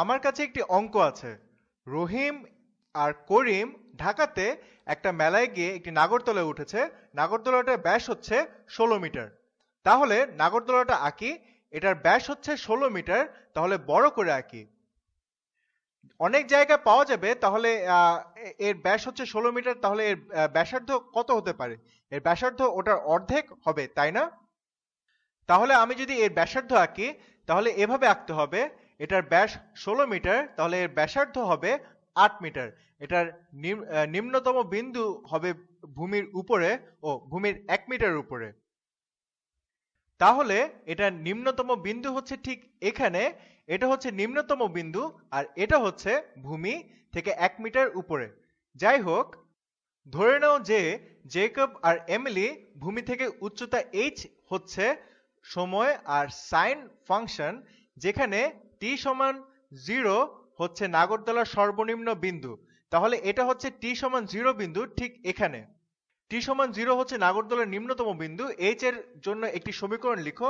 আমার কাছে একটি অঙ্ক আছে রহিম আর করিম ঢাকাতে একটা মেলায় গিয়ে একটি নাগরতলায় উঠেছে নাগরতলাটার ব্যাস হচ্ছে ষোলো মিটার তাহলে নাগরতলাটা আঁকি এটার ব্যাস হচ্ছে ষোলো মিটার তাহলে বড় করে আঁকি অনেক জায়গায় পাওয়া যাবে তাহলে এর ব্যাস হচ্ছে ষোলো মিটার তাহলে এর ব্যাসার্ধ কত হতে পারে এর ব্যাসার্ধ ওটার অর্ধেক হবে তাই না তাহলে আমি যদি এর ব্যাসার্ধ আঁকি তাহলে এভাবে আঁকতে হবে এটার ব্যাস ষোলো মিটার তাহলে এর ব্যাসার্ধ হবে আট মিটার এটার নিম্নতম বিন্দু হবে ভূমির উপরে ও ভূমির এক মিটার উপরে তাহলে এটার নিম্নতম বিন্দু হচ্ছে ঠিক এখানে এটা হচ্ছে নিম্নতম বিন্দু আর এটা হচ্ছে ভূমি থেকে এক মিটার উপরে যাই হোক ধরে নাও যে জেকব আর এমিলি ভূমি থেকে উচ্চতা এইচ হচ্ছে সময় আর সাইন ফাংশন যেখানে টি সমান জিরো হচ্ছে নাগরদোলার সর্বনিম্ন বিন্দু তাহলে এটা হচ্ছে টি সমান জিরো বিন্দু ঠিক এখানে টি সমান জিরো হচ্ছে নাগরদোলার নিম্নতম বিন্দু এইচ এর জন্য একটি সমীকরণ লিখো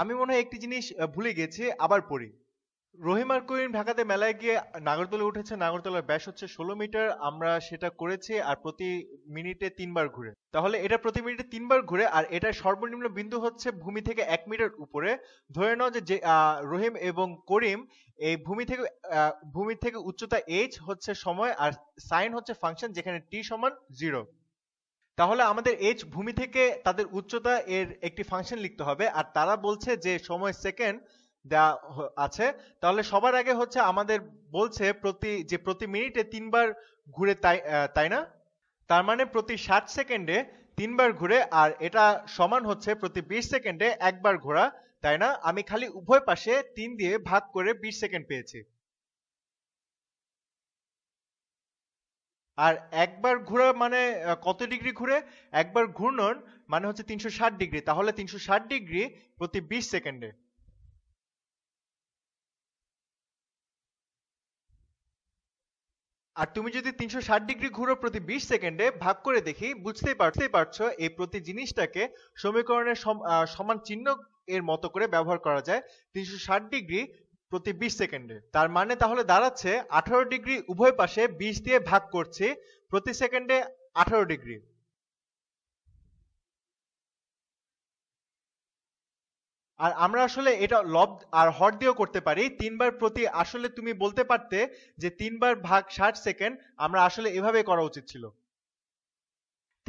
আমি মনে হয় একটি জিনিস ভুলে গেছি আবার পড়ি রহিমার করিম ঢাকাতে মেলায় গিয়ে নাগরতলে উঠেছে নাগরতলার ব্যাস হচ্ছে ষোলো মিটার আমরা সেটা করেছি আর প্রতি মিনিটে তিনবার ঘুরে তাহলে এটা প্রতি মিনিটে তিনবার ঘুরে আর এটা সর্বনিম্ন বিন্দু হচ্ছে ভূমি থেকে এক মিটার উপরে ধরে নাও যে রহিম এবং করিম এই ভূমি থেকে ভূমি থেকে উচ্চতা এইচ হচ্ছে সময় আর সাইন হচ্ছে ফাংশন যেখানে টি সমান জিরো তাহলে আমাদের এইচ ভূমি থেকে তাদের উচ্চতা এর একটি ফাংশন লিখতে হবে আর তারা বলছে যে সময় সেকেন্ড দেওয়া আছে তাহলে সবার আগে হচ্ছে আমাদের বলছে প্রতি যে প্রতি মিনিটে তিনবার ঘুরে তাই তাই না তার মানে প্রতি ষাট সেকেন্ডে তিনবার ঘুরে আর এটা সমান হচ্ছে প্রতি বিশ সেকেন্ডে একবার ঘোরা তাই না আমি খালি উভয় পাশে তিন দিয়ে ভাগ করে বিশ সেকেন্ড পেয়েছি আর একবার ঘোরা মানে কত ডিগ্রি ঘুরে একবার ঘূর্ণন মানে হচ্ছে তিনশো ডিগ্রি তাহলে তিনশো ডিগ্রি প্রতি বিশ সেকেন্ডে আর তুমি যদি তিনশো ষাট ডিগ্রি ঘুরো প্রতি বিশ সেকেন্ডে ভাগ করে দেখি বুঝতেই পারতেই পারছো এই প্রতি জিনিসটাকে সমীকরণের সমান চিহ্ন এর মতো করে ব্যবহার করা যায় তিনশো ষাট ডিগ্রি প্রতি বিশ সেকেন্ডে তার মানে তাহলে দাঁড়াচ্ছে আঠারো ডিগ্রি উভয় পাশে বিশ দিয়ে ভাগ করছি প্রতি সেকেন্ডে আঠারো ডিগ্রি আর আমরা আসলে এটা লব আর হট দিয়েও করতে পারি তিনবার প্রতি আসলে তুমি বলতে পারতে যে তিনবার ভাগ ষাট সেকেন্ড আমরা আসলে এভাবে করা উচিত ছিল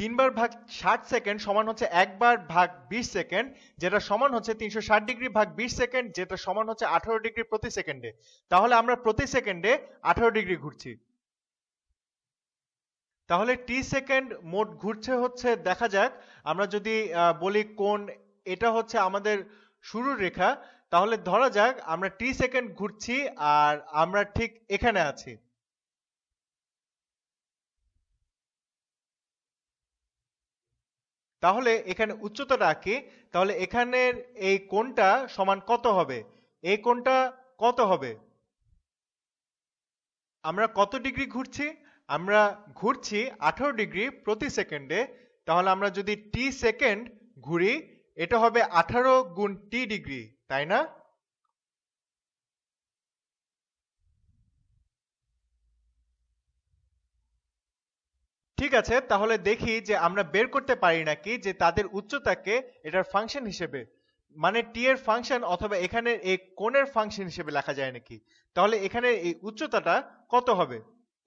তিনবার ভাগ ষাট সেকেন্ড সমান হচ্ছে একবার ভাগ বিশ সেকেন্ড যেটা সমান হচ্ছে তিনশো ষাট ডিগ্রি ভাগ বিশ সেকেন্ড যেটা সমান হচ্ছে আঠারো ডিগ্রি প্রতি সেকেন্ডে তাহলে আমরা প্রতি সেকেন্ডে আঠারো ডিগ্রি ঘুরছি তাহলে টি সেকেন্ড মোট ঘুরছে হচ্ছে দেখা যাক আমরা যদি বলি কোন এটা হচ্ছে আমাদের শুরুর রেখা তাহলে ধরা যাক আমরা টি সেকেন্ড ঘুরছি আর আমরা ঠিক এখানে আছি তাহলে এখানে উচ্চতা রাখি তাহলে এখানের এই কোনটা সমান কত হবে এই কোনটা কত হবে আমরা কত ডিগ্রি ঘুরছি আমরা ঘুরছি আঠারো ডিগ্রি প্রতি সেকেন্ডে তাহলে আমরা যদি টি সেকেন্ড ঘুরি এটা হবে আঠারো গুণ টি ডিগ্রি তাই না ঠিক আছে তাহলে দেখি যে আমরা বের করতে পারি নাকি যে তাদের উচ্চতাকে এটার ফাংশন হিসেবে মানে টি এর ফাংশন অথবা এখানে এই কোণের ফাংশন হিসেবে লেখা যায় নাকি তাহলে এখানে এই উচ্চতাটা কত হবে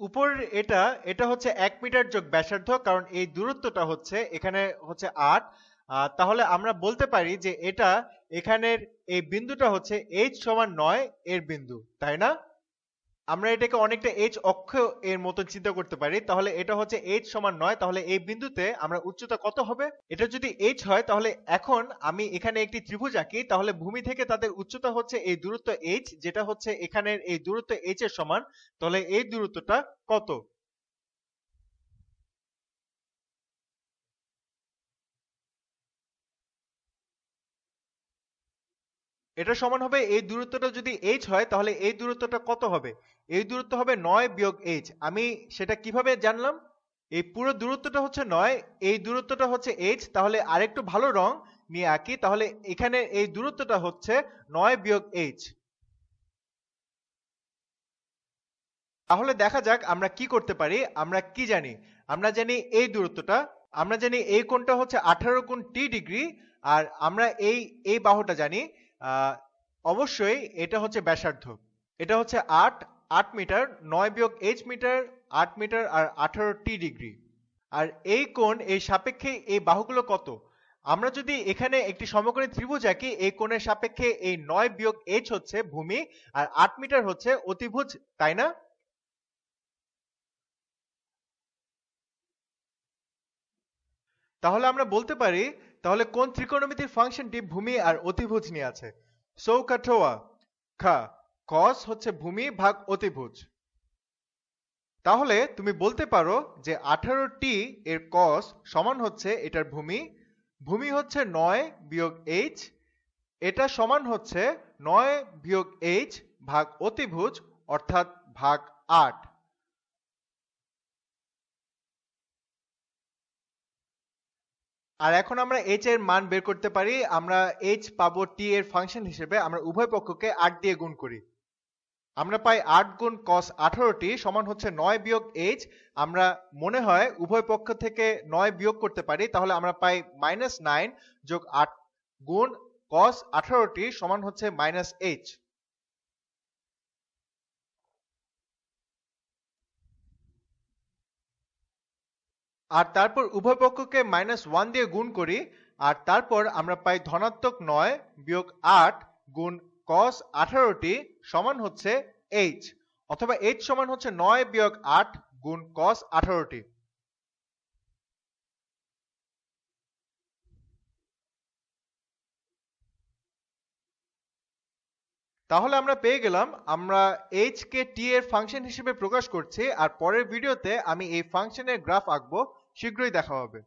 উপর এটা এটা হচ্ছে এক মিটার যোগ ব্যাসার্ধ কারণ এই দূরত্বটা হচ্ছে এখানে হচ্ছে আট তাহলে আমরা বলতে পারি যে এটা এখানের এই বিন্দুটা হচ্ছে এইচ সমান নয় এর বিন্দু তাই না আমরা এটাকে অনেকটা এইচ অক্ষ এর মতো চিন্তা করতে পারি তাহলে এটা হচ্ছে এইচ সমান নয় তাহলে এই বিন্দুতে আমরা উচ্চতা কত হবে এটা যদি এইচ হয় তাহলে এখন আমি এখানে একটি ত্রিভুজ আঁকি তাহলে ভূমি থেকে তাদের উচ্চতা হচ্ছে এই দূরত্ব এইচ যেটা হচ্ছে এখানের এই দূরত্ব এইচ এর সমান তাহলে এই দূরত্বটা কত এটা সমান হবে এই দূরত্বটা যদি এইচ হয় তাহলে এই দূরত্বটা কত হবে এই দূরত্ব হবে নয় বিয়োগ এইচ আমি সেটা কিভাবে জানলাম এই পুরো দূরত্বটা হচ্ছে নয় এই দূরত্বটা হচ্ছে এইচ তাহলে আরেকটু ভালো রং নিয়ে আঁকি তাহলে এখানে এই দূরত্বটা হচ্ছে নয় বিয়োগ এইচ তাহলে দেখা যাক আমরা কি করতে পারি আমরা কি জানি আমরা জানি এই দূরত্বটা আমরা জানি এই কোণটা হচ্ছে আঠারো গুণ টি ডিগ্রি আর আমরা এই এই বাহুটা জানি অবশ্যই এটা হচ্ছে ব্যাসার্ধ এটা হচ্ছে আট আট মিটার নয় বিয়োগ এইচ মিটার আট মিটার আর আঠারো টি ডিগ্রি আর এই কোণ এই সাপেক্ষে এই বাহুগুলো কত আমরা যদি এখানে একটি সমকোণী ত্রিভুজ আঁকি এই কোণের সাপেক্ষে এই নয় বিয়োগ এইচ হচ্ছে ভূমি আর আট মিটার হচ্ছে অতিভুজ তাই না তাহলে আমরা বলতে পারি তাহলে কোন ত্রিকোণমিতির ফাংশনটি ভূমি আর অতিভুজ নিয়ে আছে সৌকাঠোয়া খা কস হচ্ছে ভূমি ভাগ অতিভুজ তাহলে তুমি বলতে পারো যে আঠারো টি এর কস সমান হচ্ছে এটার ভূমি ভূমি হচ্ছে নয় বিয়োগ এইচ এটা সমান হচ্ছে নয় বিয়োগ এইচ ভাগ অতিভুজ অর্থাৎ ভাগ আট আর এখন আমরা এইচ এর মান বের করতে পারি আমরা এইচ পাবো টি এর ফাংশন হিসেবে আমরা উভয় পক্ষকে আট দিয়ে গুণ করি আমরা পাই আট গুণ কস আঠারোটি সমান হচ্ছে নয় বিয়োগ এইচ আমরা মনে হয় উভয় পক্ষ থেকে নয় বিয়োগ করতে পারি তাহলে আমরা পাই মাইনাস নাইন যোগ আট গুণ কস আঠারোটি সমান হচ্ছে মাইনাস এইচ আর তারপর উভয় পক্ষকে মাইনাস ওয়ান দিয়ে গুণ করি আর তারপর আমরা পাই ধনাত্মক নয় বিয়োগ আট গুণ কস আঠারোটি সমান হচ্ছে এইচ অথবা এইচ সমান হচ্ছে নয় বিয়োগ আট গুণ কস আঠারোটি তাহলে আমরা পেয়ে গেলাম আমরা এইচ কে টি এর ফাংশন হিসেবে প্রকাশ করছি আর পরের ভিডিওতে আমি এই ফাংশনের গ্রাফ আঁকবো শীঘ্রই দেখা হবে